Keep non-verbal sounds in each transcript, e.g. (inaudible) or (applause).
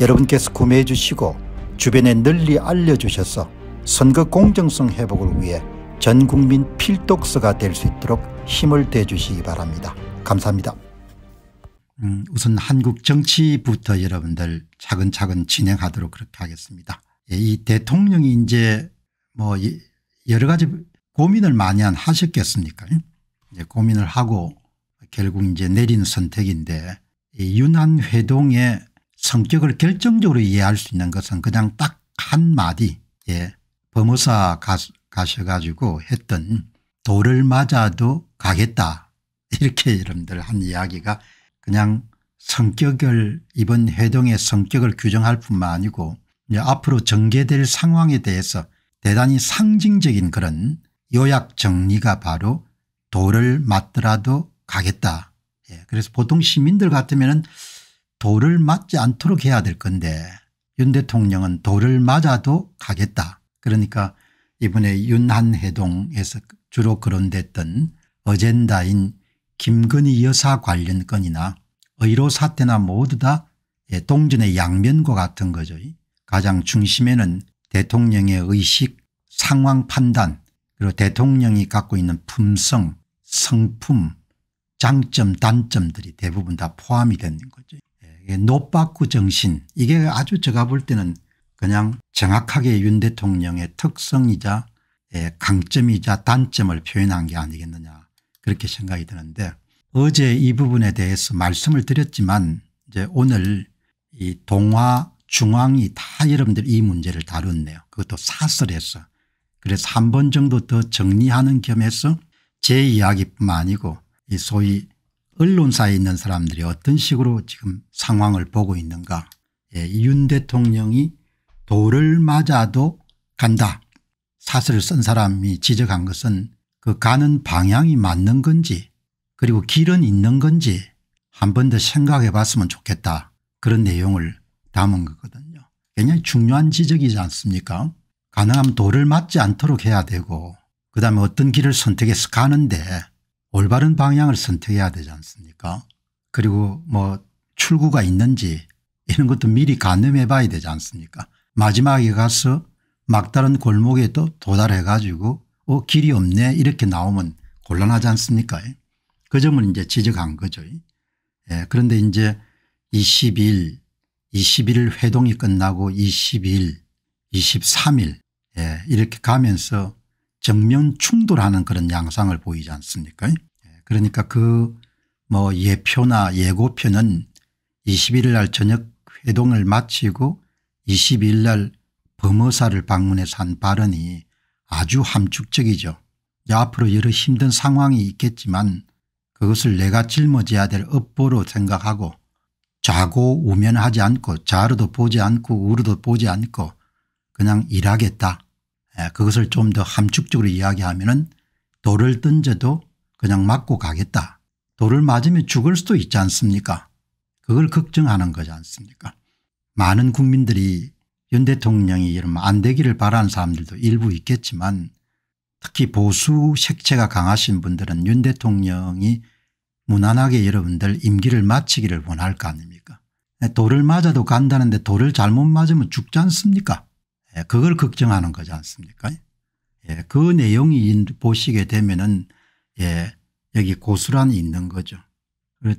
여러분께서 구매해 주시고 주변에 널리 알려주셔서 선거 공정성 회복을 위해 전국민 필독서가 될 수 있도록 힘을 대주시기 바랍니다. 감사합니다. 음, 우선 한국 정치부터 여러분들 차근차근 진행하도록 그렇게 하겠습니다. 예, 이 대통령이 이제 뭐 여러 가지 고민을 많이 하셨겠습니까? 예? 이제 고민을 하고 결국 이제 내린 선택인데 이 윤한 회동의 성격을 결정적으로 이해할 수 있는 것은 그냥 딱 한마디 예. 법무사 가셔 가지고 했던 돌을 맞아도 가겠다 (laughs) 이렇게 여러분들 한 이야기가 그냥 성격을 이번 해동의 성격을 규정할 뿐만 아니고 앞으로 전개될 상황에 대해서 대단히 상징적인 그런 요약 정리가 바로 돌을 맞더라도 가겠다. 예. 그래서 보통 시민들 같으면 돌을 맞지 않도록 해야 될 건데 윤 대통령은 돌을 맞아도 가겠다. 그러니까 이번에 윤한해동에서 주로 거론됐던 어젠다인 김건희 여사 관련 건이나 의료 사태나 모두 다 예, 동전의 양면과 같은 거죠. 가장 중심에는 대통령의 의식 상황 판단 그리고 대통령이 갖고 있는 품성 성품 장점 단점들이 대부분 다 포함이 되는 거죠. 예, 노빠꾸 정신 이게 아주 제가 볼 때는 그냥 정확하게 윤 대통령의 특성이자 예, 강점이자 단점을 표현한 게 아니겠느냐 그렇게 생각이 드는데 어제 이 부분에 대해서 말씀을 드렸지만 이제 오늘 이 동화 중앙이 다 여러분들 이 문제를 다뤘네요. 그것도 사설에서 그래서 한 번 정도 더 정리하는 겸해서 제 이야기뿐만 아니고 이 소위 언론사에 있는 사람들이 어떤 식으로 지금 상황을 보고 있는가 예, 윤 대통령이 돌을 맞아도 간다 사설을 쓴 사람이 지적한 것은 그 가는 방향이 맞는 건지 그리고 길은 있는 건지 한 번 더 생각해 봤으면 좋겠다 그런 내용을 담은 거거든요. 굉장히 중요한 지적이지 않습니까 가능하면 돌을 맞지 않도록 해야 되고 그다음에 어떤 길을 선택해서 가는데 올바른 방향을 선택해야 되지 않습니까 그리고 뭐 출구가 있는지 이런 것도 미리 가늠해 봐야 되지 않습니까 마지막에 가서 막다른 골목에 또 도달해 가지고 어 길이 없네 이렇게 나오면 곤란하지 않습니까 예? 그 점을 이제 지적한 거죠. 예, 그런데 이제 22일 21일 회동이 끝나고 22일 23일 예, 이렇게 가면서 정면 충돌하는 그런 양상을 보이지 않습니까 예, 그러니까 그 뭐 예표나 예고표는 21일 날 저녁 회동을 마치고 22일 날 범어사를 방문해서 한 발언이 아주 함축적이죠. 앞으로 여러 힘든 상황이 있겠지만 그것을 내가 짊어져야 될 업보로 생각하고 좌고 우면하지 않고 좌로도 보지 않고 우로도 보지 않고 그냥 일하겠다. 예, 그것을 좀 더 함축적으로 이야기하면은 돌을 던져도 그냥 맞고 가겠다. 돌을 맞으면 죽을 수도 있지 않습니까? 그걸 걱정하는 거지 않습니까? 많은 국민들이 윤 대통령이 이러면안 되기를 바라는 사람들도 일부 있겠지만 특히 보수 색채가 강하신 분들은 윤 대통령이 무난하게 여러분들 임기를 마치기를 원할 거 아닙니까? 예, 돌을 맞아도 간다는데 돌을 잘못 맞으면 죽지 않습니까? 예, 그걸 걱정하는 거지 않습니까? 예, 그 내용이 보시게 되면은 예, 여기 고스란히 있는 거죠.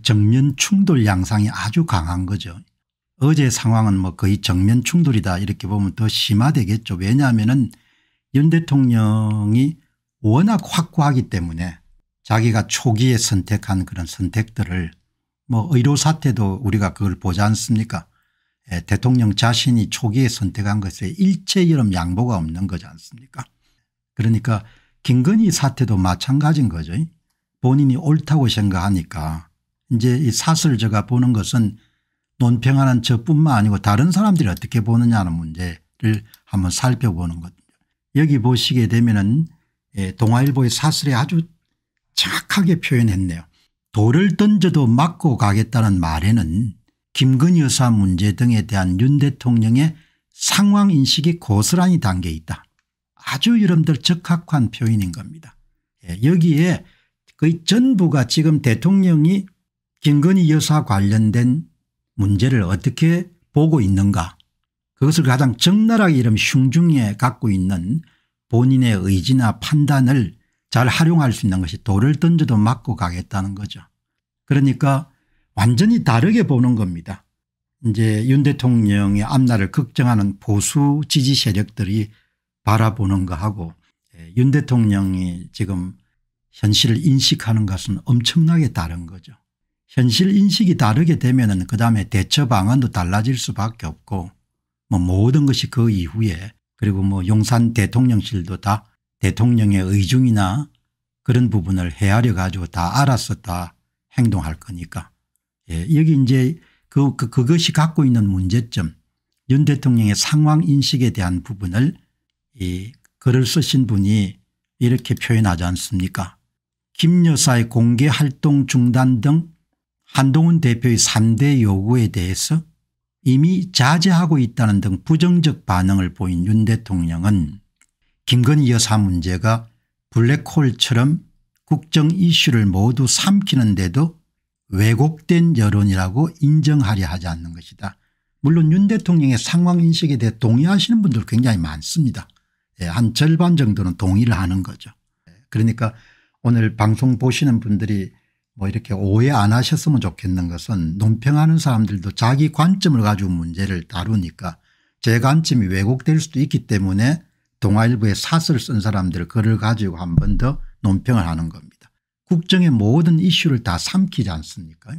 정면 충돌 양상이 아주 강한 거죠. 어제 상황은 뭐 거의 정면 충돌이다 이렇게 보면 더 심화되겠죠. 왜냐하면은 윤 대통령이 워낙 확고하기 때문에 자기가 초기에 선택한 그런 선택들을 뭐 의료 사태도 우리가 그걸 보지 않습니까? 예, 대통령 자신이 초기에 선택한 것에 일체이런 양보가 없는 거지 않습니까 그러니까 김건희 사태도 마찬가지인 거죠. 본인이 옳다고 생각하니까 이제 이 사설저가 보는 것은 논평하는 저뿐만 아니고 다른 사람들이 어떻게 보느냐는 문제를 한번 살펴보는 것. 여기 보시게 되면은 예, 동아일보의 사설에 아주 정확하게 표현했네요. 돌을 던져도 맞고 가겠다는 말에는 김건희 여사 문제 등에 대한 윤 대통령의 상황인식이 고스란히 담겨 있다. 아주 여러분들 적합한 표현인 겁니다. 예, 여기에 거의 전부가 지금 대통령이 김건희 여사 관련된 문제를 어떻게 보고 있는가 그것을 가장 적나라하게 이름 흉중에 갖고 있는 본인의 의지나 판단을 잘 활용할 수 있는 것이 돌을 던져도 맞고 가겠다는 거죠. 그러니까 완전히 다르게 보는 겁니다. 이제 윤 대통령의 앞날을 걱정하는 보수 지지 세력들이 바라보는 거하고 예, 윤 대통령이 지금 현실을 인식하는 것은 엄청나게 다른 거죠. 현실 인식이 다르게 되면 그 다음에 대처 방안도 달라질 수밖에 없고 뭐 모든 것이 그 이후에 그리고 뭐 용산 대통령실도 다 대통령의 의중이나 그런 부분을 헤아려 가지고 다 알았었다 행동할 거니까 예, 여기 이제 그, 그, 그것이 갖고 있는 문제점 윤 대통령의 상황 인식에 대한 부분을 이 글을 쓰신 분이 이렇게 표현하지 않습니까 김 여사의 공개 활동 중단 등 한동훈 대표의 3대 요구에 대해서 이미 자제하고 있다는 등 부정적 반응을 보인 윤 대통령은 김건희 여사 문제가 블랙홀처럼 국정 이슈를 모두 삼키는데도 왜곡된 여론이라고 인정하려 하지 않는 것이다. 물론 윤 대통령의 상황인식에 대해 동의하시는 분들 굉장히 많습니다. 예, 한 절반 정도는 동의를 하는 거죠. 그러니까 오늘 방송 보시는 분들이 뭐 이렇게 오해 안 하셨으면 좋겠는 것은 논평하는 사람들도 자기 관점을 가지고 문제를 다루니까 제 관점이 왜곡될 수도 있기 때문에 동아일보에 사설쓴 사람들 글을 가지고 한 번 더 논평을 하는 겁니다. 국정의 모든 이슈를 다 삼키지 않습니까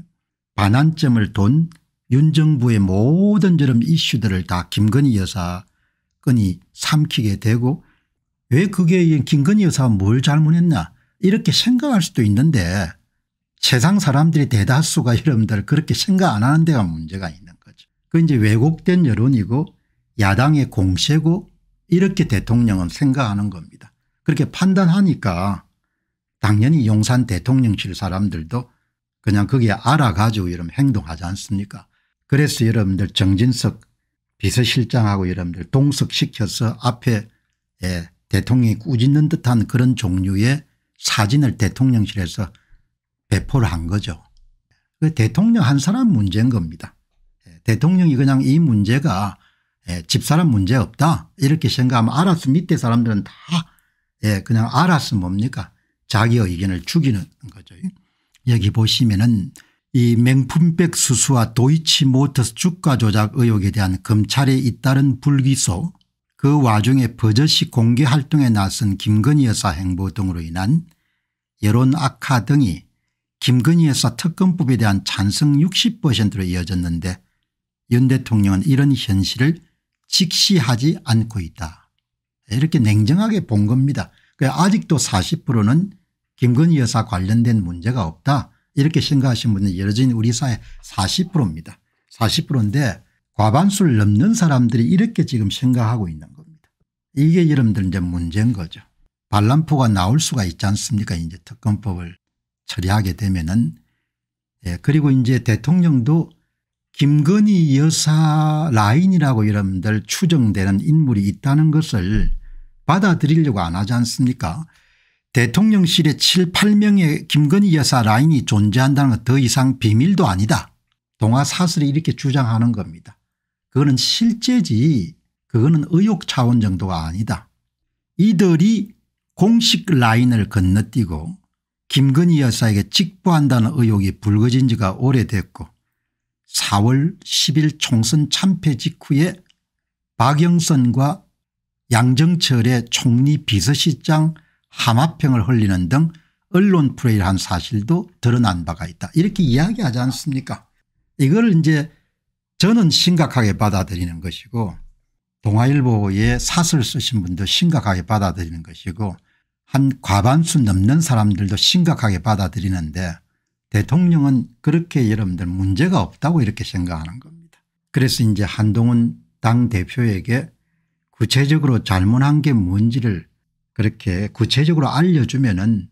반환점을 돈 윤정부의 모든 저런 이슈들을 다 김건희 여사 건이 삼키게 되고 왜 그게 김건희 여사가 뭘 잘못했나 이렇게 생각할 수도 있는데 세상 사람들이 대다수가 여러분들 그렇게 생각 안 하는 데가 문제가 있는 거죠. 그 이제 왜곡된 여론이고 야당의 공세고 이렇게 대통령은 생각하는 겁니다. 그렇게 판단하니까 당연히 용산 대통령실 사람들도 그냥 그게 알아가지고 이러분 행동하지 않습니까 그래서 여러분들 정진석 비서실장하고 여러분들 동석시켜서 앞에 예, 대통령이 꾸짖는 듯한 그런 종류의 사진을 대통령실에서 배포를 한 거죠. 그 대통령 한 사람 문제인 겁니다. 예, 대통령이 그냥 이 문제가 예, 집사람 문제 없다 이렇게 생각하면 알아서 밑에 사람들은 다 예, 그냥 알아서 뭡니까 자기 의견을 죽이는 거죠. 여기 보시면은 이 맹품백 수수와 도이치모터스 주가 조작 의혹에 대한 검찰의 잇따른 불기소 그 와중에 버젓이 공개활동에 나선 김건희 여사 행보 등으로 인한 여론 악화 등이 김건희 여사 특검법에 대한 찬성 60%로 이어졌는데 윤 대통령은 이런 현실을 직시하지 않고 있다. 이렇게 냉정하게 본 겁니다. 그러니까 아직도 40%는 김건희 여사 관련된 문제가 없다 이렇게 생각하시는 분은 여전히 우리 사회 40%입니다. 40%인데 과반수를 넘는 사람들이 이렇게 지금 생각하고 있는 겁니다. 이게 여러분들 이제 문제인 거죠. 반란포가 나올 수가 있지 않습니까 이제 특검법을 처리하게 되면은 예, 그리고 이제 대통령도 김건희 여사 라인이라고 여러분들 추정되는 인물이 있다는 것을 받아들이려고 안 하지 않습니까 대통령실에 7, 8명의 김건희 여사 라인이 존재한다는 건 더 이상 비밀도 아니다. 동화 사설이 이렇게 주장하는 겁니다. 그거는 실제지 그거는 의혹 차원 정도가 아니다. 이들이 공식 라인을 건너뛰고 김건희 여사에게 직보한다는 의혹이 불거진 지가 오래됐고 4월 10일 총선 참패 직후에 박영선과 양정철의 총리 비서실장 함마평을 흘리는 등 언론 프레일한 사실도 드러난 바가 있다 이렇게 이야기하지 않습니까 이걸 이제 저는 심각하게 받아들이는 것이고 동아일보의 사설 쓰신 분도 심각하게 받아들이는 것이고 한 과반수 넘는 사람들도 심각하게 받아들이는데 대통령은 그렇게 여러분들 문제가 없다고 이렇게 생각하는 겁니다. 그래서 이제 한동훈 당대표에게 구체적으로 잘못한 게 뭔지를 그렇게 구체적으로 알려주면은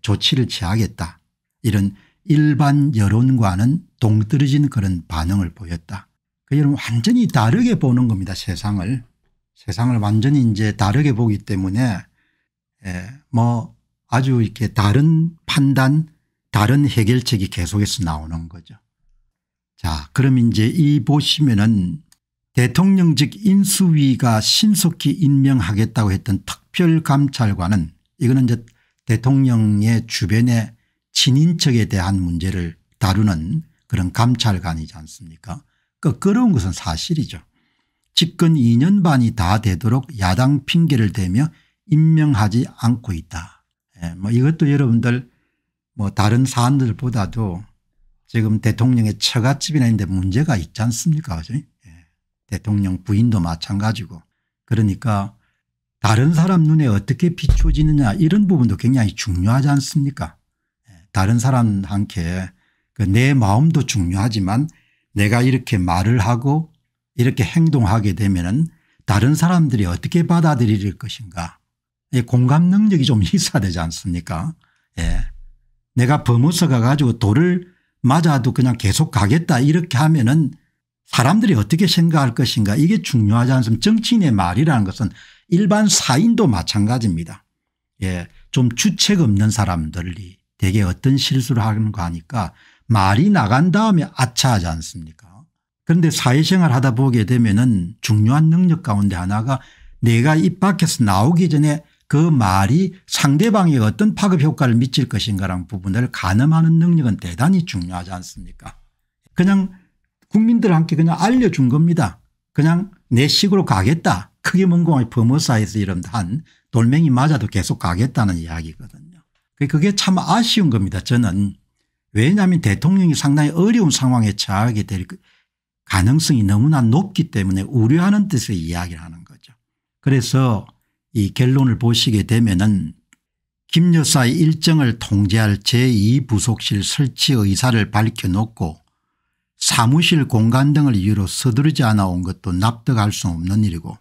조치를 취하겠다 이런 일반 여론과는 동떨어진 그런 반응을 보였다. 그 여러분 완전히 다르게 보는 겁니다 세상을. 세상을 완전히 이제 다르게 보기 때문에 예, 뭐 아주 이렇게 다른 판단 다른 해결책이 계속해서 나오는 거죠. 자 그럼 이제 이 보시면은 대통령직 인수위가 신속히 임명하겠다고 했던 특 특별감찰관은 이거는 이제 대통령의 주변의 친인척에 대한 문제를 다루는 그런 감찰관이지 않습니까 그끄러운 것은 사실이죠. 집권 2년 반이 다 되도록 야당 핑계를 대며 임명하지 않고 있다. 예, 뭐 이것도 여러분들 뭐 다른 사안들보다도 지금 대통령의 처갓집이나 있는데 문제가 있지 않습니까 예. 대통령 부인도 마찬가지고 그러니까 다른 사람 눈에 어떻게 비춰지느냐 이런 부분도 굉장히 중요하지 않습니까 예, 다른 사람한테 그 내 마음도 중요하지만 내가 이렇게 말을 하고 이렇게 행동하게 되면 다른 사람들이 어떻게 받아들일 것인가 공감 능력이 좀 있어야 (laughs) 되지 않습니까 예. 내가 버무서 가가지고 돌을 맞아도 그냥 계속 가겠다 이렇게 하면은 사람들이 어떻게 생각할 것인가 이게 중요하지 않습니까 정치인의 말이라는 것은 일반 사인도 마찬가지입니다. 예, 좀 주책 없는 사람들이 대개 어떤 실수를 하는가 하니까 말이 나간 다음에 아차하지 않습니까 그런데 사회생활 하다 보게 되면은 중요한 능력 가운데 하나가 내가 입 밖에서 나오기 전에 그 말이 상대방이 어떤 파급 효과를 미칠 것인가라는 부분을 가늠하는 능력은 대단히 중요하지 않습니까 그냥 국민들한테 그냥 알려준 겁니다. 그냥 내 식으로 가겠다. 크게 먼공하 버머사에서 이런 한 돌멩이 맞아도 계속 가겠다는 이야기거든요. 그, 그게 참 아쉬운 겁니다. 저는 왜냐하면 대통령이 상당히 어려운 상황에 처하게 될 그 가능성이 너무나 높기 때문에 우려하는 뜻의 이야기를 하는 거죠. 그래서 이 결론을 보시게 되면은 김 여사의 일정을 통제할 제2부속실 설치 의사를 밝혀놓고 사무실 공간 등을 이유로 서두르지 않아 온 것도 납득할 수 없는 일이고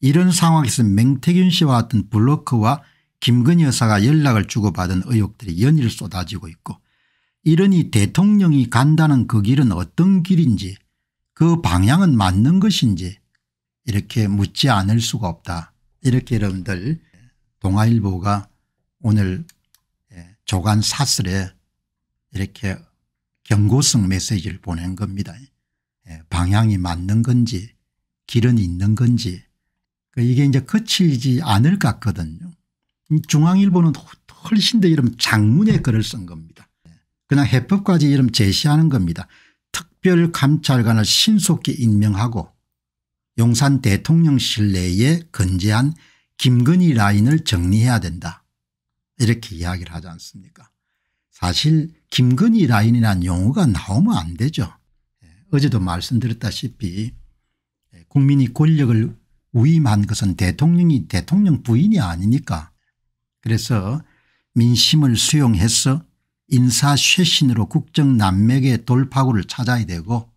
이런 상황에서 맹태균 씨와 같은 블로크와 김건희 여사가 연락을 주고받은 의혹들이 연일 쏟아지고 있고 이러니 대통령이 간다는 그 길은 어떤 길인지 그 방향은 맞는 것인지 이렇게 묻지 않을 수가 없다. 이렇게 여러분들 동아일보가 오늘 예, 조간 사슬에 이렇게 경고성 메시지를 보낸 겁니다. 예, 방향이 맞는 건지 길은 있는 건지 그 이게 이제 거치지 않을 것 같거든요. 중앙일보는 훨씬 더 이런 장문의 글을 쓴 겁니다. 예, 그냥 해법까지 이름 제시하는 겁니다. 특별감찰관을 신속히 임명하고 용산 대통령실 내에 건재한 김건희 라인을 정리해야 된다. 이렇게 이야기를 하지 않습니까 사실 김건희 라인이라는 용어가 나오면 안 되죠. 예, 어제도 말씀드렸다시피 예, 국민이 권력을 위임한 것은 대통령이 대통령 부인이 아니니까 그래서 민심을 수용해서 인사쇄신으로 국정 난맥의 돌파구를 찾아야 되고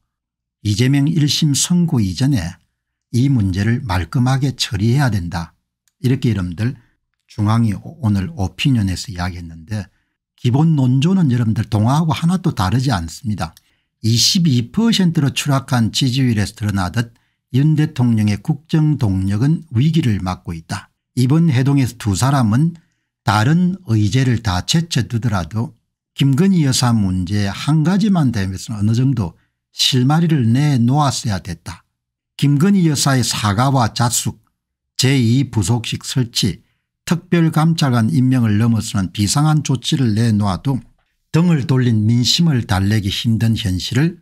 이재명 1심 선고 이전에 이 문제를 말끔하게 처리해야 된다. 이렇게 여러분들 중앙이 오늘 오피니언에서 이야기했는데 기본 논조는 여러분들 동화하고 하나도 다르지 않습니다. 22%로 추락한 지지율에서 드러나듯 윤 대통령의 국정 동력은 위기를 맞고 있다. 이번 해동에서 두 사람은 다른 의제를 다 제쳐두더라도 김건희 여사 문제 한 가지만 되면서 어느 정도 실마리를 내놓았어야 됐다. 김건희 여사의 사과와 자숙 제2부속식 설치 특별감찰관 임명을 넘어서는 비상한 조치를 내놓아도 등을 돌린 민심을 달래기 힘든 현실을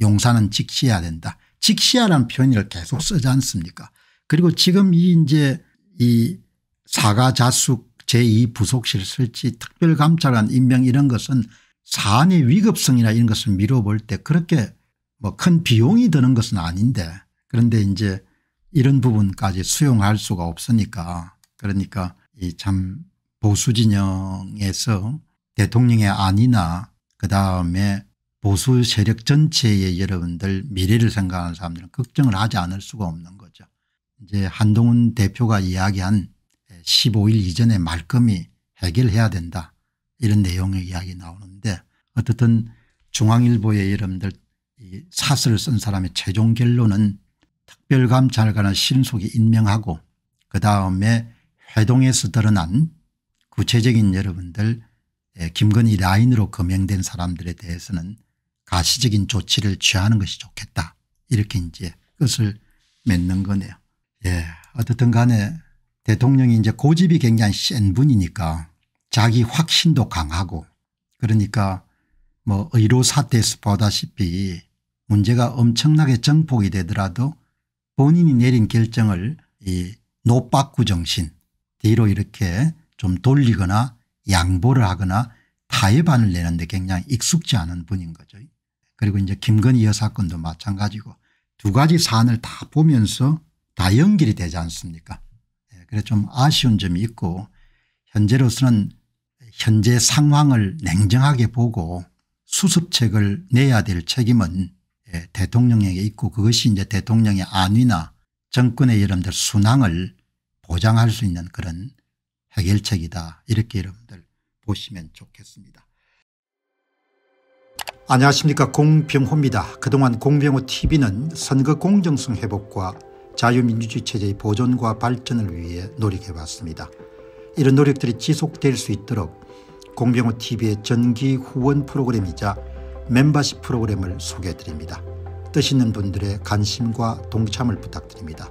용사는 직시해야 된다. 직시하라는 표현을 계속 쓰지 않습니까 그리고 지금 이 이제 이사과자숙 제2부속실 설치 특별감찰관 임명 이런 것은 사안의 위급성이나 이런 것을 미뤄볼 때 그렇게 뭐 큰 비용이 드는 것은 아닌데 그런데 이제 이런 부분까지 수용할 수가 없으니까 그러니까 이참 보수 진영에서 대통령의 안이나 그다음에 보수 세력 전체의 여러분들 미래를 생각하는 사람들은 걱정을 하지 않을 수가 없는 거죠. 이제 한동훈 대표가 이야기한 15일 이전에 말끔히 해결해야 된다 이런 내용의 이야기 나오는데 어떻든 중앙일보의 여러분들 이 사설을 쓴 사람의 최종 결론은 특별감찰관을 신속히 임명하고 그다음에 해동에서 드러난 구체적인 여러분들 예, 김건희 라인으로 거명된 사람들에 대해서는 가시적인 조치를 취하는 것이 좋겠다 이렇게 이제 끝을 맺는 거네요. 예 어떻든 간에 대통령이 이제 고집이 굉장히 센 분이니까 자기 확신도 강하고 그러니까 뭐 의료 사태에서 보다시피 문제가 엄청나게 정폭이 되더라도 본인이 내린 결정을 이 노빠꾸 정신 뒤로 이렇게 좀 돌리거나 양보를 하거나 타협안을 내는데 굉장히 익숙지 않은 분인 거죠. 그리고 이제 김건희 여사건도 마찬가지고 두 가지 사안을 다 보면서 다 연결이 되지 않습니까 예, 그래서 좀 아쉬운 점이 있고 현재로서는 현재 상황을 냉정하게 보고 수습책을 내야 될 책임은 예, 대통령에게 있고 그것이 이제 대통령의 안위나 정권의 여러분들 순항을 보장할 수 있는 그런 해결책이다 이렇게 여러분들 보시면 좋겠습니다. 안녕하십니까 공병호입니다. 그동안 공병호 tv는 선거 공정성 회복과 자유민주주의 체제의 보존과 발전을 위해 노력해왔습니다. 이런 노력들이 지속될 수 있도록 공병호 tv의 전기 후원 프로그램이자 멤버십 프로그램을 소개해드립니다. 뜻 있는 분들의 관심과 동참을 부탁드립니다.